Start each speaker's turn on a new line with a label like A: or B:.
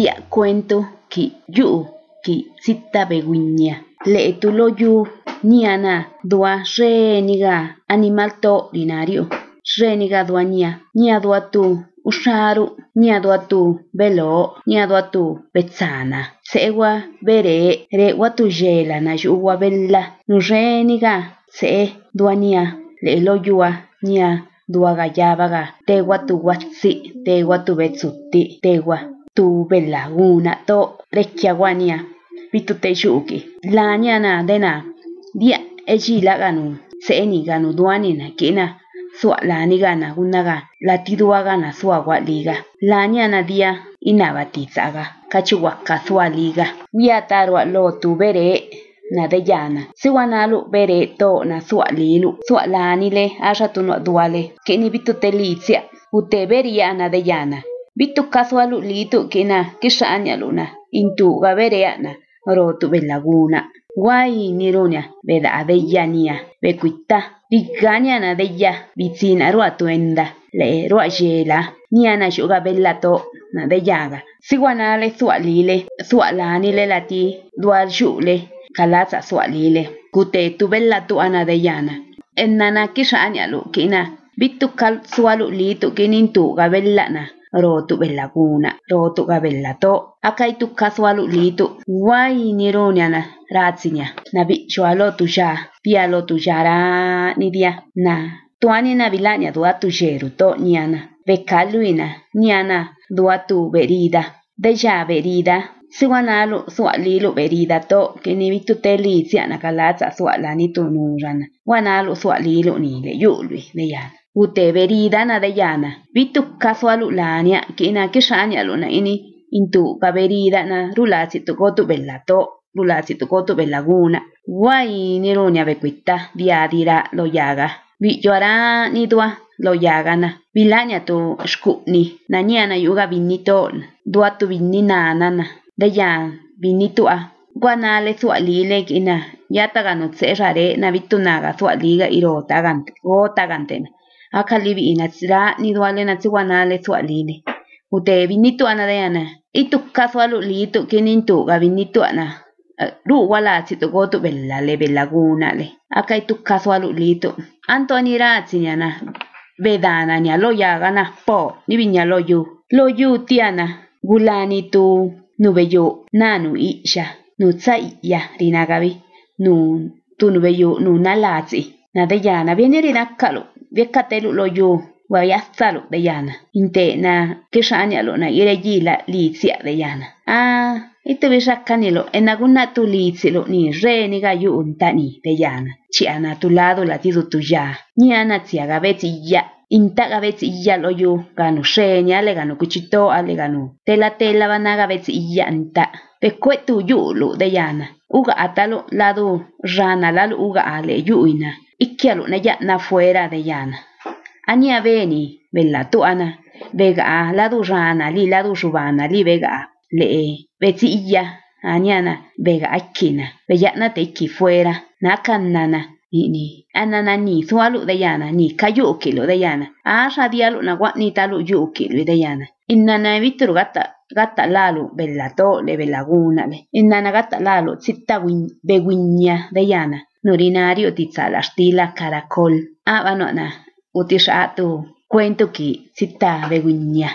A: día cuento que yu que sita beguiña. Le tulo yu niana dua reniga animal to ordinario. Reniga duaña, dua tu usharu, dua tu velo, dua tu betzana. Sewa bere re tu, yela na yuwa bella. Nu reniga se duaña le lo yua nia dua te, Tegua tu te, tegua tu betsuti, tegua tu laguna to rekiawania la ñana na dena dia la ganu ni ganu duanina kina sua lani gana gunaga na gana sua liga lañana dia inabatizaga kachiwaka sua liga wiatarwa lo tu bere na de Si bere to na sua lilu sua le tu no duale kini te litsia na de llana bitu kazualu litu kina kisanya luna intu gabereana na rotu belaguna guai nirunia beda adeia nia bekuita digania na deia bitzina roa tuenda le jela nia na xuga bellato na deiaga siguana le zua lile zua lati dual zua lile kute tu bellatu ana deiana ennana kisanya lukina bitu kal zualu litu kinintu gabellana rotu bellaguna, rotu ga bellato, akaitu kaswalu litu, wainiruniana ratsinya, nabichualo tuja, pialo tujara nidia, na, tuani nabilania dua tujeru to niana, bekaluina, niana, dua tu berida, deja berida, siwanalu sualilu berida to kinibitu teli siana kalatsa sualani tunurana, wanalu sualilu ni le yului, le yana. ute berida na deyana. Bitu kaso alu lania, kina kishani alu ini, intu ka berida na rulasi tu kotu bellato, rulasi tu kotu bellaguna. Guai niru nia bekuita, diadira lo yaga. Bitu nidua lo yaga na. Bilanya tu na yuga binito, duatu tu binina anana. Deyan, binito a. Guanale su alile kina, yata rare na bitu naga su aliga ni le akalib'inatslá nidualenatzi wanalesualili utebinituana deana itukkasualulitu tu eh, ru'walatzi'tokotu bellale le. aka itukkasualulitu bedana bedanania gana po nibiña loyu tu. gulanitu nubeyo nanu ya. nutsa'ya rinagabi nu tunubeyo nunalatz'i nadeyana viene kalo vekatelu lo yo waya salu de yana inte na kishanya lo na ire litsia de yana ah ito kanilo enaguna tu lo ni re ni un ni de yana chiana tu lado latido tu ya ni ana ya intagabetsi ya lo yo ganó shenya le gano kuchito ale tela tela banaga betsi ya anta pekwe tu yulu de yana uga atalo lado rana lal uga ale yuina kialunaya na fuera de yana. Aña veni, vela ana, vega la durana, li la durubana, li vega, le, vetilla, aniana, vega aquina, veyana tequi fuera, nana, ni anana ni sualu de llana, ni kilo de yana, a dialu na yu yuki de yana. Innana vitru gata, gata lalu, vela tole, vela gunale, innana gata lalu, cita beguiña de yana. Nurinario titzalastila caracol. Ah, banona. Cuento que cita beguiña.